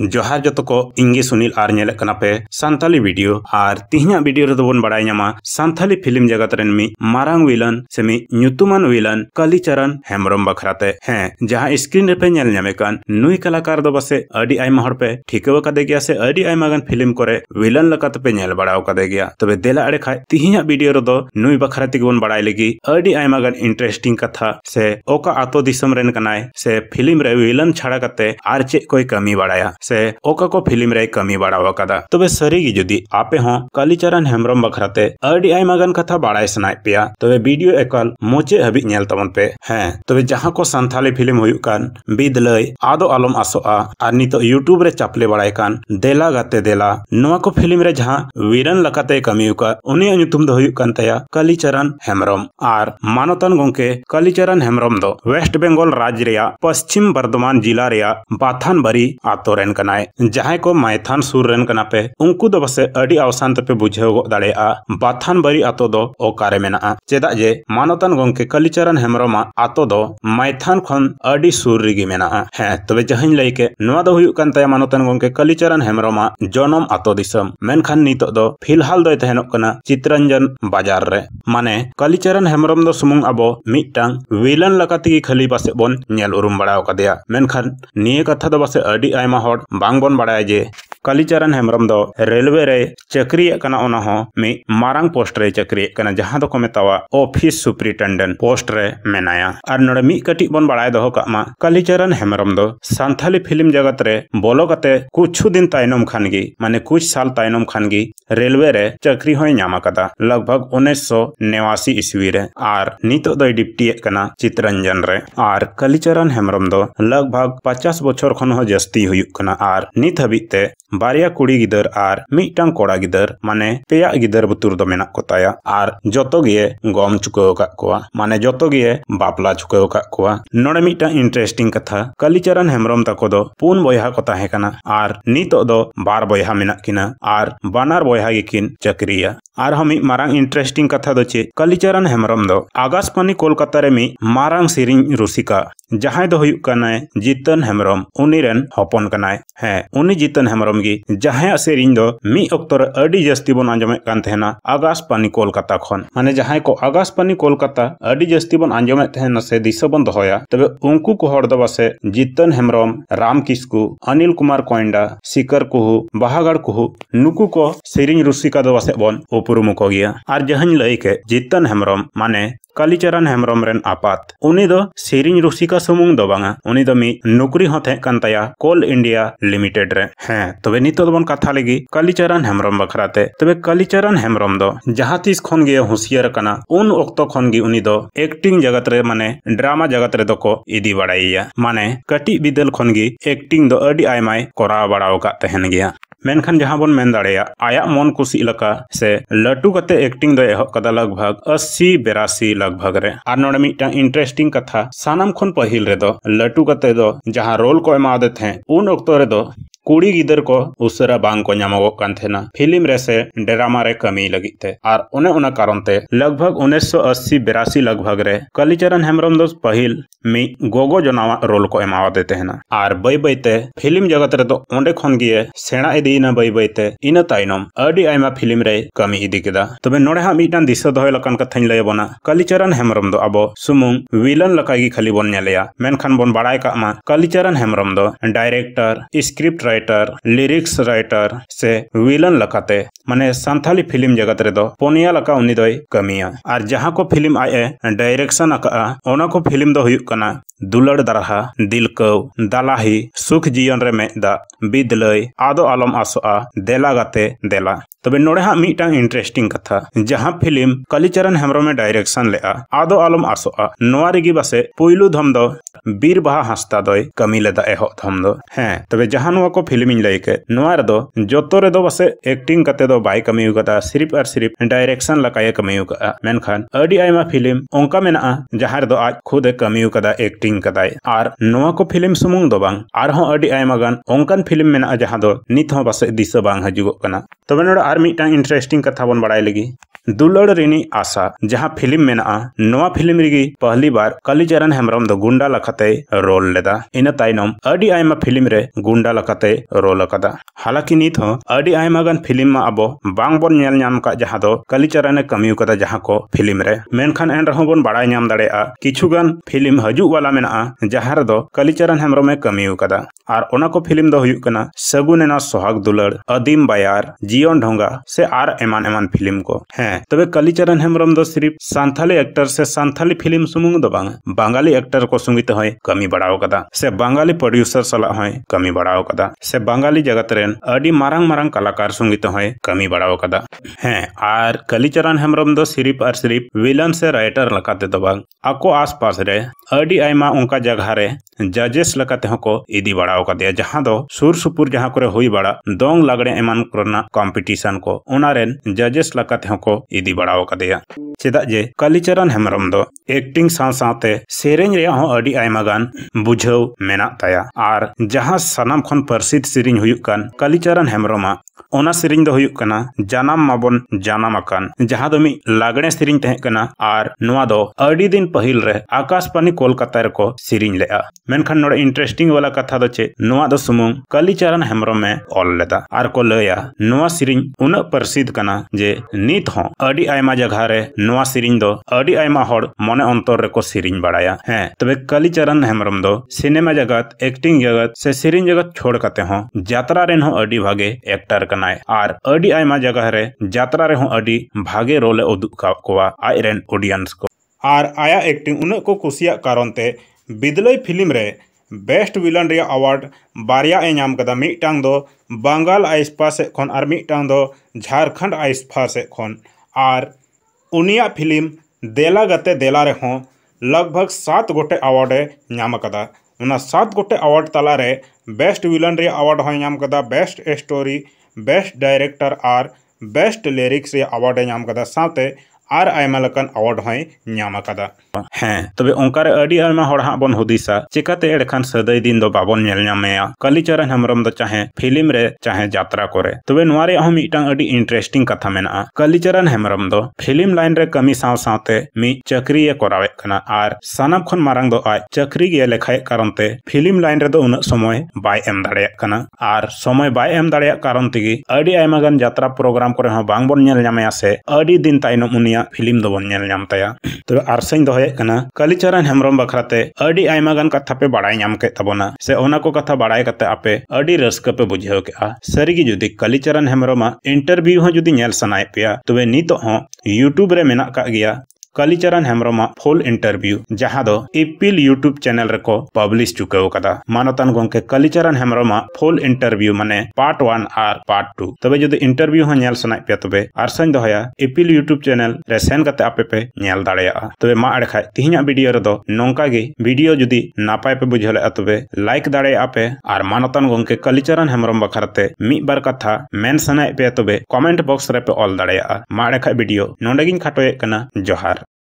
जोहार जो को इंगे सुनील और निल पे सानी वीडियो और तीहना वीडियो बड़ा नामा सानी फिल्म जगत रन मारंग विलन से मीतमान विलन कलीचरण हेम्रम बखराते हैं जहां स्क्रीन पे नेल कान नई कलाकार दो बसे पे ठीक गया से फिल्म कोरे विलन लगाते पे नेल बड़ा गया तब देला अड़े खा तीहे वीडियो नई बखरा तेबन बड़ा लगी इंटरेस्टिंग कथा से ओका अतो दिसम रेन से फिल्म रे विलन छाड़ा करते आर चे कोई कमी बड़ा ᱥᱮ ᱚᱠᱟ ᱠᱚ ᱯᱷᱤᱞᱤᱢ ᱨᱮᱭ ᱠᱟᱹᱢᱤ ᱵᱟᱲᱟᱣ ᱟᱠᱟᱫᱟ ᱛᱚᱵᱮ ᱥᱟᱹᱨᱤᱜᱮ ᱡᱩᱫᱤ ᱟᱯᱮ ᱦᱚᱸ ᱠᱟᱞᱤᱪᱟᱨᱟᱱ ᱦᱮᱢᱵᱨᱚᱢ ᱵᱟᱠᱷᱨᱟᱛᱮ ᱟᱹᱰᱤ ᱟᱭᱢᱟ ᱜᱟᱱ ᱠᱟᱛᱷᱟ ᱵᱟᱲᱟᱭ ᱥᱟᱱᱟᱭᱮᱫ ᱯᱮᱭᱟ ᱛᱚᱵᱮ ᱵᱷᱤᱰᱤᱭᱳ ᱮᱠᱟᱞ ᱢᱩᱪᱟᱹᱫ ᱦᱟᱹᱵᱤᱡ ᱧᱮᱞ ᱛᱟᱵᱚᱱ ᱯᱮ ᱦᱮᱸ ᱛᱚᱵᱮ ᱡᱟᱦᱟᱸ ᱠᱚ ᱥᱟᱱᱛᱷᱟᱞᱤ ᱯᱷᱤᱞᱤᱢ ᱦᱩᱭᱩᱜ ᱠᱟᱱ ᱵᱤᱫᱞᱟᱹᱭ ᱟᱫᱚ ᱟᱞᱚᱢ ᱟᱥᱚᱜᱼᱟ ᱟᱨ ᱱᱤᱛᱚᱜ ᱤᱭᱩᱴᱩᱵ ᱨᱮ ᱪᱟᱯᱞᱮ ᱵᱟᱲᱟᱭ ᱠᱟᱱ ᱫᱮᱞᱟ ᱜᱟᱛᱮ ᱫᱮᱞᱟ ᱱᱚᱣᱟ ᱠᱚ ᱯᱷᱤᱞᱤᱢ ᱨᱮ ᱡᱟᱦᱟᱸ ᱵᱤᱨᱟᱱ ᱞᱮᱠᱟᱛᱮᱭ ᱠᱟᱹᱢᱤ ᱟᱠᱟᱫ ᱩᱱᱤᱭᱟᱜ ᱧᱩᱛᱩᱢ ᱫᱚ ᱦᱩᱭᱩᱜ ᱠᱟᱱ ᱛᱟᱭᱟ ᱠᱟᱞᱤᱪᱟᱨᱟᱱ ᱦᱮᱢᱵᱨᱚᱢ ᱟᱨ ᱢᱟᱱᱚᱛᱟᱱ ᱜᱚᱝᱠᱮ ᱠᱟᱞᱤᱪᱟᱨᱟᱱ ᱦᱮᱢᱵᱨᱚᱢ ᱫᱚ ᱳᱭᱮᱥᱴ ᱵᱮᱝᱜᱚᱞ ᱨᱟᱡᱽ ᱨᱮᱭᱟᱜ ᱯᱚᱥᱪᱤᱢ ᱵᱚᱨᱫᱷᱚᱢᱟᱱ ᱡᱤᱞᱟ ᱨᱮᱭᱟᱜ ᱵᱟᱛᱷᱟᱱᱵᱟᱨᱤ ᱟᱛᱳ ᱨᱮᱱ ᱨᱮᱱ ᱠᱟᱱᱟᱭ ᱡᱟᱦᱟᱸᱭ ᱠᱚ ᱢᱟᱭᱛᱷᱟᱱ ᱥᱩᱨ ᱨᱮᱱ ᱠᱟᱱᱟ ᱯᱮ ᱩᱱᱠᱩ ᱫᱚ ᱯᱟᱥᱮ ᱟᱹᱰᱤ ᱟᱣᱥᱟᱱ ᱛᱮᱯᱮ ᱵᱩᱡᱷᱟᱹᱣ ᱜᱚᱫ ᱫᱟᱲᱮᱭᱟᱜᱼᱟ ᱵᱟᱛᱷᱟᱱ ᱵᱟᱨᱤ ᱟᱛᱳ ᱫᱚ ᱚᱠᱟᱨᱮ ᱢᱮᱱᱟᱜᱼᱟ ᱪᱮᱫᱟᱜ ᱡᱮ ᱢᱟᱱᱚᱛᱟᱱ ᱜᱚᱝᱠᱮ ᱠᱟᱞᱤᱪᱟᱨᱟᱱ ᱦᱮᱢᱵᱨᱚᱢᱟᱜ ᱟᱛᱳ ᱫᱚ ᱢᱟᱭᱛᱷᱟᱱ ᱠᱷᱚᱱ ᱟᱹᱰᱤ ᱥᱩᱨ ᱨᱮᱜᱮ ᱢᱮᱱᱟᱜᱼᱟ ᱦᱮᱸ ᱛᱚᱵᱮ ᱡᱟᱦᱟᱸᱧ ᱞᱟᱹᱭ ᱠᱮ ᱱᱚᱣᱟ ᱫᱚ ᱦᱩᱭᱩᱜ ᱠᱟᱱ ᱛᱟᱭᱟ ᱢᱟᱱᱚᱛᱟᱱ ᱜᱚᱝᱠᱮ ᱠᱟᱞᱤᱪᱟᱨᱟᱱ ᱦᱮᱢᱵᱨᱚᱢᱟᱜ ᱡᱚᱱᱚᱢ ᱟᱛᱳ ᱫᱤᱥᱚᱢ ᱢᱮᱱᱠᱷᱟᱱ ᱱᱤᱛᱚᱜ ᱫᱚ ᱯᱷᱤᱞᱦᱟᱞ ᱫᱚᱭ ᱛᱟᱦᱮᱱᱚᱜ ᱠᱟᱱᱟ ᱪᱤᱛᱨᱚᱧᱡᱚᱱ ᱵᱟᱡᱟᱨ ᱨᱮ ᱢᱟᱱᱮ ᱠᱟᱞᱤᱪᱟᱨᱟᱱ ᱦᱮᱢᱵᱨᱚᱢ ᱫᱚ ᱥᱩᱢᱩᱝ ᱟᱵᱚ ᱢᱤᱫᱴᱟᱝ ᱵᱷᱤᱞᱟᱱ ᱞᱮᱠᱟ ᱛᱮᱜᱮ ᱠᱷᱟᱹᱞᱤ ᱯᱟᱥᱮᱡ ᱵᱚᱱ ᱧᱮᱞ ᱩᱨᱩᱢ ᱵᱟᱲᱟ ᱟᱠᱟᱫᱮᱭᱟ ᱢᱮᱱᱠᱷᱟᱱ ᱱᱤᱭᱟᱹ ᱠᱟᱛᱷᱟ ᱫᱚ ᱯᱟᱥᱮᱡ ᱟᱹᱰᱤ ᱟᱭᱢᱟ ᱦᱚᱲ বাংবন বাড়ায় যে कालीचरण हेम्रम रेलवे रे मारंग पोस्ट रे चक्रियना जहां को मेतावा ऑफिस सुप्रिटेंडेंट पोस्ट रे मेनाया और नडे मी कटी बन बड़ाय दोह कामा कालीचरण हेम्रम दो संथाली फिल्म जगत रे बोलो कते कुछ दिन तायनम खानगी माने कुछ साल तायनम खानगी रेलवे रे चक्री होय नामकदा लगभग 1989 ईस्वी रे आर नीतो दो डिप्टी एकना चित्रंजन रे आर कालीचरण हेम्रम लगभग पचास बछर खन हो जस्ती होयुकना आर नीत हबी ते ᱵᱟᱨᱭᱟ ᱠᱩᱲᱤ ᱜᱤᱫᱟᱹᱨ ᱟᱨ ᱢᱤᱫᱴᱟᱝ ᱠᱚᱲᱟ ᱜᱤᱫᱟᱹᱨ ᱢᱟᱱᱮ ᱯᱮᱭᱟ ᱜᱤᱫᱟᱹᱨ ᱵᱩᱛᱩᱨ ᱫᱚ ᱢᱮᱱᱟᱜ ᱠᱚᱛᱟᱭᱟ ᱟᱨ ᱡᱚᱛᱚ ᱜᱮ ᱜᱚᱢ ᱪᱩᱠᱟᱹᱣ ᱟᱠᱟᱫ ᱠᱚᱣᱟ ᱢᱟᱱᱮ ᱡᱚᱛᱚ ᱜᱮ ᱵᱟᱯᱞᱟ ᱪᱩᱠᱟᱹᱣ ᱟᱠᱟᱫ ᱠᱚᱣᱟ ᱱᱚᱰᱮ ᱢᱤᱫᱴᱟᱝ ᱤᱱᱴᱟᱨᱮᱥᱴᱤᱝ ᱠᱟᱛᱷᱟ ᱠᱟᱞᱤᱪᱟᱨᱟᱱ ᱦᱮᱢᱵᱨᱚᱢ ᱛᱟᱠᱚ ᱫᱚ ᱯᱩᱱ ᱵᱚᱭᱦᱟ ᱠᱚ ᱛᱟᱦᱮᱸ ᱠᱟᱱᱟ ᱟᱨ ᱱᱤᱛᱚᱜ ᱫᱚ ᱵᱟᱨ ᱵᱚᱭᱦᱟ ᱢᱮᱱᱟᱜ ᱠᱤᱱᱟ ᱟᱨ ᱵᱟᱱᱟᱨ ᱵᱚᱭᱦᱟ ᱜᱮᱠᱤᱱ ᱪᱟᱹᱠᱨᱤᱭᱟ आर मारांग इंटरेस्टिंग कथा दो चे कलिचरण हेमरम दो आगासपानी कोलकाता रे मी से सिरिंग जहाँ दो हुयुक कनाए जीतन हेमरम उनी रेन हपन कनाए है उनी जीतन हेमरम गी जहाँ असेरिंग दो अडी जस्ती बन आंजमे कांत कोलकाता खन माने जहाँ को आगासपानी कोलकाता अडी जस्ती बन आंजमे से दिसा बन होया तबे उनको कुहर दबा से जीतन हेमरम राम किस्कु अनिल कुमार कोइंडा सिकर कुहु बहागढ़ कुहु नुकु को सिरिंग रुसिका दबा से बन ᱩᱯᱨᱩᱢ ᱠᱚ ᱜᱮᱭᱟ ᱟᱨ ᱡᱟᱦᱟᱸᱧ ᱞᱟᱹᱭ ᱠᱮᱫ ᱡᱤᱛᱟᱱ ᱦᱮᱢᱵᱨᱚᱢ ᱢᱟᱱᱮ ᱠᱟᱞᱤᱪᱟᱨᱟᱱ ᱦᱮᱢᱵᱨᱚᱢ ᱨᱮᱱ ᱟᱯᱟᱛ ᱩᱱᱤ ᱫᱚ ᱥᱮᱨᱮᱧ ᱨᱩᱥᱤᱠᱟ ᱥᱩᱢᱩᱝ ᱫᱚ ᱵᱟᱝᱟ ᱩᱱᱤ ᱫᱚ ᱢᱤᱫ ᱱᱩᱠᱨᱤ ᱦᱚᱸ ᱛᱟᱦᱮᱸ ᱠᱟᱱ ᱛᱟᱭᱟ ᱠᱳᱞ ᱤᱱᱰᱤᱭᱟ ᱞᱤᱢᱤᱴᱮᱰ ᱨᱮ ᱦᱮᱸ ᱛᱚᱵᱮ ᱱᱤᱛᱚᱜ ᱫᱚᱵᱚᱱ ᱠᱟᱛᱷᱟ ᱞᱟᱹᱜᱤᱫ ᱠᱟᱞᱤᱪᱟᱨᱟᱱ ᱦᱮᱢᱵᱨᱚᱢ ᱵᱟᱠᱷᱨᱟᱛᱮ ᱛᱚᱵᱮ ᱠᱟᱞᱤᱪᱟᱨᱟᱱ ᱦᱮᱢᱵᱨᱚᱢ ᱫᱚ ᱡᱟᱦᱟᱸ ᱛᱤᱥ ᱠᱷᱚᱱ ᱜᱮ ᱦᱩᱥᱤᱭᱟᱨ ᱠᱟᱱᱟ ᱩᱱ ᱚᱠᱛᱚ ᱠᱷᱚᱱ ᱜᱮ ᱩᱱᱤ ᱫᱚ ᱮᱠᱴᱤᱝ ᱡᱟᱜᱟᱛ ᱨᱮ ᱢᱟᱱᱮ ᱰᱨᱟᱢᱟ ᱡᱟᱜᱟᱛ ᱨᱮᱫᱚ ᱠᱚ ᱤᱫᱤ ᱵᱟᱲᱟᱭᱮᱭᱟ ᱢᱟᱱᱮ ᱠᱟᱹᱴᱤᱡ ᱵᱤᱫᱟᱹᱞ ᱠᱷᱚᱱ ᱜᱮ ᱮᱠᱴᱤᱝ ᱫᱚ ᱟᱹᱰᱤ ᱟᱭᱢᱟᱭ ᱠᱚᱨᱟᱣ ᱵᱟᱲᱟᱣ ᱟᱠᱟᱫ ᱛᱟᱦᱮᱱ ᱜᱮᱭᱟ ᱢᱮᱱᱠᱷᱟᱱ ᱡᱟᱦᱟᱸ ᱵᱚᱱ ᱢᱮᱱ ᱫᱟᱲᱮᱭᱟᱜ ᱟᱭᱟᱜ ᱢᱚᱱ ᱠᱩᱥᱤ ᱞᱮᱠᱟ ᱥᱮ ᱞᱟᱹᱴᱩ ᱠᱟᱛᱮ ᱮᱠᱴᱤᱝ ᱫᱚᱭ ᱮᱦᱚᱵ ᱠᱟᱫᱟ ᱞᱟᱜᱽᱵᱷᱟᱜᱽ 80 82 ᱞᱟᱜᱽᱵᱷᱟᱜᱽ ᱨᱮ ᱟᱨ ᱱᱚᱰᱮ ᱢᱤᱫᱴᱟᱝ ᱤᱱᱴᱟᱨᱮᱥᱴᱤᱝ ᱠᱟᱛᱷᱟ ᱥᱟᱱᱟᱢ ᱠᱷᱚᱱ ᱯᱟᱹᱦᱤᱞ ᱨᱮᱫᱚ ᱞᱟᱹᱴᱩ ᱠᱟᱛᱮ ᱫᱚ ᱡᱟᱦᱟᱸ ᱨᱳᱞ ᱠᱚ ᱮᱢᱟᱣᱫᱮ ᱛᱟᱦᱮᱸ ᱩᱱ ᱚᱠᱛᱚ ᱨᱮᱫᱚ ᱠᱩᱲᱤ ᱜᱤᱫᱟᱹᱨ ᱠᱚ ᱩᱥᱟᱹᱨᱟ ᱵᱟᱝ ᱠᱚ ᱧᱟᱢᱚᱜᱚᱜ ᱠᱟᱱ ᱛᱟᱦᱮᱱᱟ ᱯᱷᱤᱞᱤᱢ ᱨᱮ ᱥᱮ ᱰᱨᱟᱢᱟ ᱨᱮ ᱠᱟᱹᱢᱤ ᱞᱟᱹᱜᱤᱫ ᱛᱮ ᱟᱨ ᱚᱱᱮ ᱚᱱᱟ ᱠᱟᱨᱚᱱ ᱛᱮ ᱞᱟᱜᱽᱵᱷᱟᱜᱽ ᱩᱱᱤᱥᱥᱚ ᱟᱥᱤ ᱵᱮᱨᱟᱥᱤ ᱞᱟᱜᱽᱵᱷᱟᱜᱽ ᱨᱮ ᱠᱟᱞᱤᱪᱟᱨᱟᱱ ᱦᱮᱢᱵᱨᱚᱢ ᱫᱚ ᱯᱟᱹᱦᱤᱞ ᱢᱤᱫ ᱜᱚᱜᱚ ᱡᱚᱱᱟᱣᱟᱜ ᱨᱳᱞ ᱠᱚ ᱮᱢᱟᱣᱟᱫᱮ ᱛᱟᱦᱮᱱᱟ ᱟᱨ ᱵᱟᱹᱭ ᱵᱟᱹᱭᱛᱮ ᱯᱷᱤᱞᱤᱢ ᱡᱚᱜᱚᱛ ᱨᱮᱫᱚ ᱚᱸᱰᱮ ᱠᱷᱚᱱ ᱜᱮ ᱥᱮᱬᱟ ᱤᱫᱤᱭᱮᱱᱟ ᱵᱟᱹᱭ ᱵᱟᱹᱭᱛᱮ ᱤᱱᱟᱹ ᱛᱟᱭᱱᱚᱢ ᱟᱹᱰᱤ ᱟᱭᱢᱟ ᱯᱷᱤᱞᱤᱢ ᱨᱮᱭ ᱠᱟᱹᱢᱤ ᱤᱫᱤ ᱠᱮᱫᱟ ᱛᱚᱵᱮ ᱱᱚᱰᱮ ᱦᱟᱸᱜ ᱢᱤᱫᱴᱟᱝ ᱫᱤᱥᱟᱹ ᱫᱚᱦᱚᱭ ᱞᱮᱠᱟᱱ ᱠᱟᱛᱷᱟᱧ ᱞᱟᱹᱭ ᱟᱵᱚᱱᱟ ᱠᱟᱞᱤᱪᱟᱨᱟᱱ ᱦᱮᱢᱵᱨᱚᱢ ᱫᱚ ᱟᱵᱚ ᱥᱩᱢᱩᱝ ᱵᱷᱤᱞᱟᱱ ᱞᱮᱠᱟᱜᱮ ᱠᱷᱟᱹᱞᱤ ᱵᱚᱱ ᱧᱮᱞᱮᱭᱟ ᱢᱮᱱᱠᱷᱟᱱ ᱵᱚᱱ ᱵᱟᱲᱟᱭ ᱠᱟᱜ ᱢᱟ ᱠᱟᱞᱤᱪᱟᱨᱟᱱ ᱦᱮᱢᱵᱨᱚᱢ ᱫᱚ director script writer lyrics writer से विलन लगाते माने संथाली फिल्म जगत रेदो पोनिया लका उनी दोय कमिया आर जहां को फिल्म आए डायरेक्शन अका ओना को फिल्म दो हुयु कना दुलड़ दरहा दिलकव दलाही सुख जीवन रे में दा बिदलय आदो आलम आसो आ देला गते देला तबे नोड़े हा मीटा इंटरेस्टिंग कथा जहां फिल्म कलीचरण हेमरो में डायरेक्शन लेआ आदो आलम आसोआ नोवारीगी बसे पुइलु धम दो ᱵᱤᱨ ᱵᱟᱦᱟ ᱦᱟᱸᱥᱫᱟ ᱫᱚᱭ ᱠᱟᱹᱢᱤ ᱞᱮᱫᱟ ᱮᱦᱚᱵ ᱛᱷᱚᱢ ᱫᱚ ᱦᱮᱸ ᱛᱚᱵᱮ ᱡᱟᱦᱟᱸ ᱱᱚᱣᱟ ᱠᱚ ᱯᱷᱤᱞᱤᱢᱤᱧ ᱞᱟᱹᱭ ᱠᱮᱫ ᱱᱚᱣᱟ ᱨᱮᱫᱚ ᱡᱚᱛᱚ ᱨᱮᱫᱚ ᱵᱟᱥᱮ एक्टिंग बै कमी कदा सिर्फ और सिर्फ डायरेक्शन लकाय कमी मेनखान अडी आयमा फिल्म ओंका मेना जहां दो आज खुद कमी कदा एक्टिंग कदाय और नोआ को फिल्म सुमुंग दो बांग और हो अडी आयमा गान ओंकन फिल्म मेना जहां दो नित हो बस दिस बांग हजुग कना तबे नोडा और मिटांग इंटरेस्टिंग कथा बन बड़ाय लगी दुलड़ रिनी आशा जहां फिल्म में ना फिल्म रिगी पहली बार कलीचरण हेम्ब्रम दो गुंडा लखते रोल लेदा इन तायनम अडी आयमा फिल्म रे गुंडा लखते रोल कदा हालांकि नीत हो अडी आयमा गन फिल्म मा अबो बांग बन नेल नाम का जहां दो कलीचरण ने कमी उकदा जहां को फिल्म रे मेनखान एन रहो बन बड़ा नाम दड़े आ किछु गन फिल्म हजु वाला में जहां रे दो कलीचरण हेम्ब्रम में कमी उकदा आर ओना को फिल्म दो हुयु कना सगुनेना एना सोहाग दुलड़ अदीम बायार जीवन ढोंगा से आर एमान एमान फिल्म को है तब तबे कलिचरण हेम्ब्रम दो सिर्फ सान्थाली एक्टर से सान्थाली फिल्म सुमुंग दो बांग बांगाली एक्टर को सुंगित हय कमी बड़ाव कदा से बांगाली प्रोड्यूसर सलाह हय कमी बड़ाव कदा से बांगाली जगत रेन अडी मारांग मारंग कलाकार सुंगित हय कमी बड़ाव कदा हैं आर कलिचरण हेम्ब्रम दो सिर्फ और सिर्फ विलन से राइटर लगाते दो बांग आको आसपास रे अडी आयमा उनका जगह रे जजेस लकाते हको इदी बड़ाव कदे जहां दो सुर सुपुर जहां कुरे हुई बड़ा दोंग लगड़े एमान करना कंपटीशन को उनारेन जजेस लकाते को ᱠᱚ ᱤᱫᱤ ᱵᱟᱲᱟᱣ ᱠᱟᱫᱮᱭᱟ ᱪᱮᱫᱟᱜ ᱡᱮ ᱠᱟᱞᱤᱪᱚᱨᱚᱱ ᱦᱮᱢᱵᱨᱚᱢ ᱫᱚ ᱮᱠᱴᱤᱝ ᱥᱟᱶ ᱥᱟᱶᱛᱮ ᱥᱮᱨᱮᱧ ᱨᱮᱭᱟᱜ ᱦᱚᱸ ᱟᱹᱰᱤ ᱟᱭᱢᱟ ᱜᱟᱱ ᱵᱩᱡᱷᱟᱹᱣ ᱢᱮᱱᱟᱜ ᱛᱟᱭᱟ ᱟᱨ ᱡᱟᱦᱟᱸ ᱥᱟᱱᱟᱢ ᱠᱷᱚᱱ ᱯᱟᱹᱨᱥᱤᱫ ᱥᱮᱨᱮᱧ ᱦᱩᱭᱩᱜ ᱠᱟᱱ ᱠᱟᱞᱤᱪᱚᱨᱚᱱ ᱦᱮᱢᱵᱨᱚᱢᱟᱜ ओना सेरिंग दो हुयुक कना जानाम माबन जानाम अकान जहां दो मी लागणे सेरिंग तहे कना आर नुआ दो अर्डी दिन पहिल रह आकाशवाणी कोलकाता रको सेरिंग लेआ मेनखन नोड इंटरेस्टिंग वाला कथा दो छे नुआ दो सुमु कलीचरण हेमरो में ऑल लेता आर को लया नुआ सेरिंग उन प्रसिद्ध कना जे नीत हो अर्डी आयमा जगह रे नुआ सेरिंग दो अर्डी आयमा होड मने अंतर रको सेरिंग बडाया हे तबे कलीचरण हेमरम दो सिनेमा जगत एक्टिंग जगत से सेरिंग जगत छोड़ कते हो यात्रा रेन हो अर्डी भागे एक्टर कना ᱠᱟᱱᱟᱭ ᱟᱨ ᱟᱹᱰᱤ ᱟᱭᱢᱟ ᱡᱟᱭᱜᱟ ᱨᱮ ᱡᱟᱛᱨᱟ ᱨᱮᱦᱚᱸ ᱟᱹᱰᱤ ᱵᱷᱟᱜᱮ ᱨᱳᱞᱮ ᱩᱫᱩᱜ ᱠᱟᱜ ᱠᱚᱣᱟ ᱟᱡᱨᱮᱱ ᱚᱰᱤᱭᱮᱱᱥ ᱠᱚ ᱟᱨ ᱟᱭᱟᱜ ᱮᱠᱴᱤᱝ ᱩᱱᱟᱹᱜ ᱠᱚ ᱠᱩᱥᱤᱭᱟᱜ ᱠᱟᱨᱚᱱ ᱛᱮ ᱵᱤᱫᱞᱟᱹᱭ ᱯᱷᱤᱞᱤᱢ ᱨᱮ बेस्ट विलन अवार्ड बारिया एम कदा मिटांग दो बंगाल आइसपा से खन और मिटांग दो झारखंड आइसपा से खन और उनिया फिल्म देला गते देला रहो लगभग सात गोटे अवार्डे नाम कदा उना सात गोटे अवार्ड तलारे बेस्ट विलन अवार्ड है नाम कदा बेस्ट स्टोरी बेस्ट डायरेक्टर आर बेस्ट लिरिक्स या अवार्ड यांका और अवार्ड हों हाँ तब ओंकार बन हदिशा चिकाते एड़खान सदै दिन बाबन कलीचरण हेम्रम चाहे फिलीम चाहे जत्रा को तब नीटा इंटरेस्टिंग कथा मेरा कलीचरण हेम्रम फिलीम लाइन कमी साथ चाक्री करावे और सामान खन मांग आज चाक्री कारण से फिलीम लाइन उन समय बै एम दर समय बै एम दारण तीन जत्रा प्रोग्राम को बन से दिन तुम उन फिल्म दोलता तब आरसें दहेना कलचरण हेम्रम बखराते कथा पे बाड़ाबना से कथा बाड़ाते आपे रसका पे बुझे सारी जुदी कलचरण हेम्रम इंटरव्यू हों जुदी सना पे तब नितूब्रे मना गया कलीचरण हेम्रम फुल इंटरव्यू जहां दो इपिल यूट्यूब चैनल रेको पब्लिश चुके हो कदा कलीचरण हेम्रम फुल इंटरव्यू माने पार्ट वन आर पार्ट टू तबे जो इंटरव्यू हो नेल सुनाई पे तबे आर सन इपिल यूट्यूब चैनल रे सेन कते आपे पे नेल दाड़या तबे मा अड़ खाय तिहिं वीडियो रे दो नोंका गे वीडियो जदि नापाय पे बुझले अतबे लाइक दाड़े आपे आर मानतन गोंके कलीचरण हेम्रम बखरते मि बार कथा मेन सनाई पे तबे कमेंट बॉक्स रे पे ऑल दाड़या मा अड़ खाय वीडियो नोंडगिन खाटोय कना जोहार